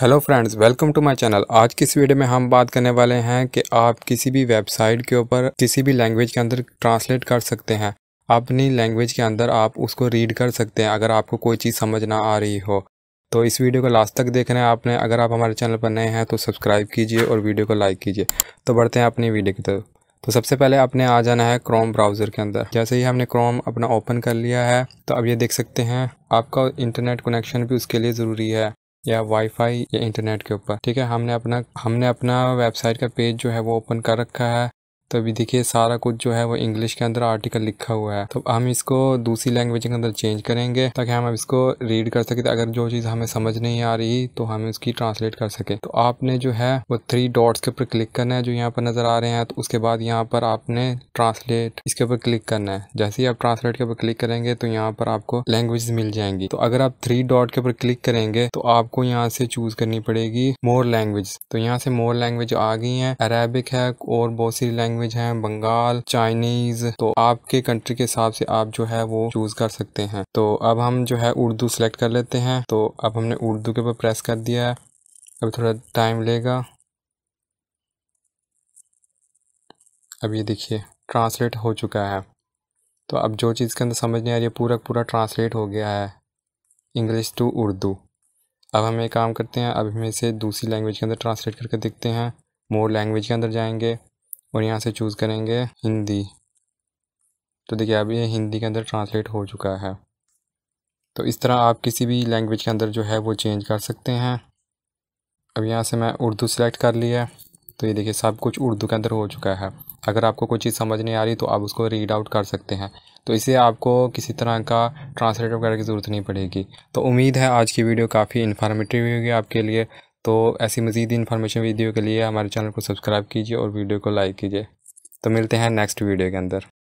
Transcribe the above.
hello friends welcome to my channel आज की इस वीडियो में हम बात करने वाले हैं कि आप किसी भी वेबसाइट के ऊपर किसी भी लैंग्वेज के अंदर ट्रांसलेट कर सकते हैं अपनी लैंग्वेज के अंदर आप उसको रीड कर सकते हैं अगर आपको कोई चीज़ समझ ना आ रही हो तो इस वीडियो को लास्ट तक देख रहे हैं आपने अगर आप हमारे चैनल पर नए हैं तो सब्सक्राइब कीजिए और वीडियो को लाइक कीजिए तो बढ़ते हैं अपनी वीडियो की तरफ तो सबसे पहले आपने आ जाना है क्रोम ब्राउज़र के अंदर जैसे ही हमने क्रोम अपना ओपन कर लिया है तो अब ये देख सकते हैं आपका इंटरनेट कनेक्शन भी उसके लिए ज़रूरी है या वाईफाई या इंटरनेट के ऊपर ठीक है हमने अपना हमने अपना वेबसाइट का पेज जो है वो ओपन कर रखा है तो अभी देखिए सारा कुछ जो है वो इंग्लिश के अंदर आर्टिकल लिखा हुआ है तो हम इसको दूसरी लैंग्वेज के अंदर चेंज करेंगे ताकि हम अब इसको रीड कर सके अगर जो चीज़ हमें समझ नहीं आ रही तो हम इसकी ट्रांसलेट कर सके तो आपने जो है वो थ्री डॉट्स के ऊपर क्लिक करना है जो यहाँ पर नज़र आ रहे हैं तो उसके बाद यहाँ पर आपने ट्रांसलेट इसके ऊपर क्लिक करना है जैसे ही आप ट्रांसलेट के ऊपर क्लिक करेंगे तो यहाँ पर आपको लैंग्वेज मिल जाएंगी तो अगर आप थ्री डॉट के ऊपर क्लिक करेंगे तो आपको यहाँ से चूज़ करनी पड़ेगी मोर लैंग्वेज तो यहाँ से मोर लैंग्वेज आ गई है अरेबिक है और बहुत सी लैंग्वेज लैंग्वेज हैं बंगाल चाइनीज तो आपके कंट्री के हिसाब से आप जो है वो चूज कर सकते हैं तो अब हम जो है उर्दू सेलेक्ट कर लेते हैं तो अब हमने उर्दू के ऊपर प्रेस कर दिया है अभी थोड़ा टाइम लेगा अब ये देखिए ट्रांसलेट हो चुका है तो अब जो चीज़ के अंदर समझ नहीं आ रही है पूरा पूरा ट्रांसलेट हो गया है इंग्लिश टू उर्दू अब हम एक काम करते हैं अब हम इसे दूसरी लैंग्वेज के अंदर ट्रांसलेट करके देखते हैं मोर लैंग्वेज के अंदर जाएंगे और यहाँ से चूज़ करेंगे हिंदी तो देखिए अभी ये हिंदी के अंदर ट्रांसलेट हो चुका है तो इस तरह आप किसी भी लैंग्वेज के अंदर जो है वो चेंज कर सकते हैं अब यहाँ से मैं उर्दू सेलेक्ट कर लिया तो ये देखिए सब कुछ उर्दू के अंदर हो चुका है अगर आपको कोई चीज़ समझ नहीं आ रही तो आप उसको रीड आउट कर सकते हैं तो इसे आपको किसी तरह का ट्रांसलेटर वगैरह की ज़रूरत नहीं पड़ेगी तो उम्मीद है आज की वीडियो काफ़ी इन्फॉर्मेटिव होगी आपके लिए तो ऐसी मज़ीद इन्फॉर्मेशन वीडियो के लिए हमारे चैनल को सब्सक्राइब कीजिए और वीडियो को लाइक कीजिए तो मिलते हैं नेक्स्ट वीडियो के अंदर